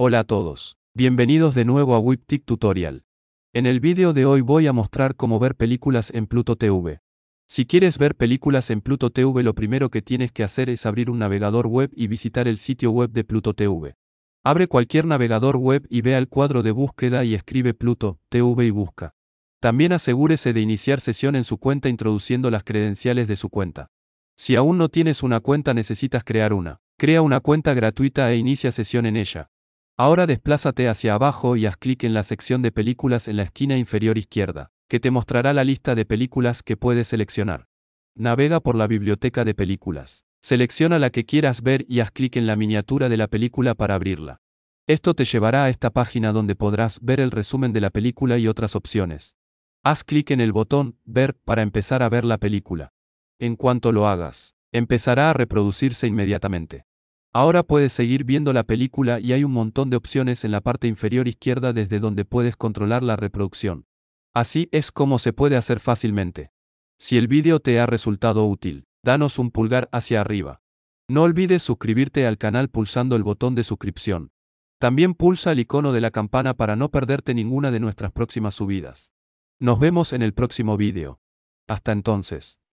Hola a todos, bienvenidos de nuevo a WIPTIC Tutorial. En el vídeo de hoy voy a mostrar cómo ver películas en Pluto TV. Si quieres ver películas en Pluto TV lo primero que tienes que hacer es abrir un navegador web y visitar el sitio web de Pluto TV. Abre cualquier navegador web y ve al cuadro de búsqueda y escribe Pluto TV y busca. También asegúrese de iniciar sesión en su cuenta introduciendo las credenciales de su cuenta. Si aún no tienes una cuenta necesitas crear una. Crea una cuenta gratuita e inicia sesión en ella. Ahora desplázate hacia abajo y haz clic en la sección de películas en la esquina inferior izquierda, que te mostrará la lista de películas que puedes seleccionar. Navega por la biblioteca de películas. Selecciona la que quieras ver y haz clic en la miniatura de la película para abrirla. Esto te llevará a esta página donde podrás ver el resumen de la película y otras opciones. Haz clic en el botón Ver para empezar a ver la película. En cuanto lo hagas, empezará a reproducirse inmediatamente. Ahora puedes seguir viendo la película y hay un montón de opciones en la parte inferior izquierda desde donde puedes controlar la reproducción. Así es como se puede hacer fácilmente. Si el vídeo te ha resultado útil, danos un pulgar hacia arriba. No olvides suscribirte al canal pulsando el botón de suscripción. También pulsa el icono de la campana para no perderte ninguna de nuestras próximas subidas. Nos vemos en el próximo vídeo. Hasta entonces.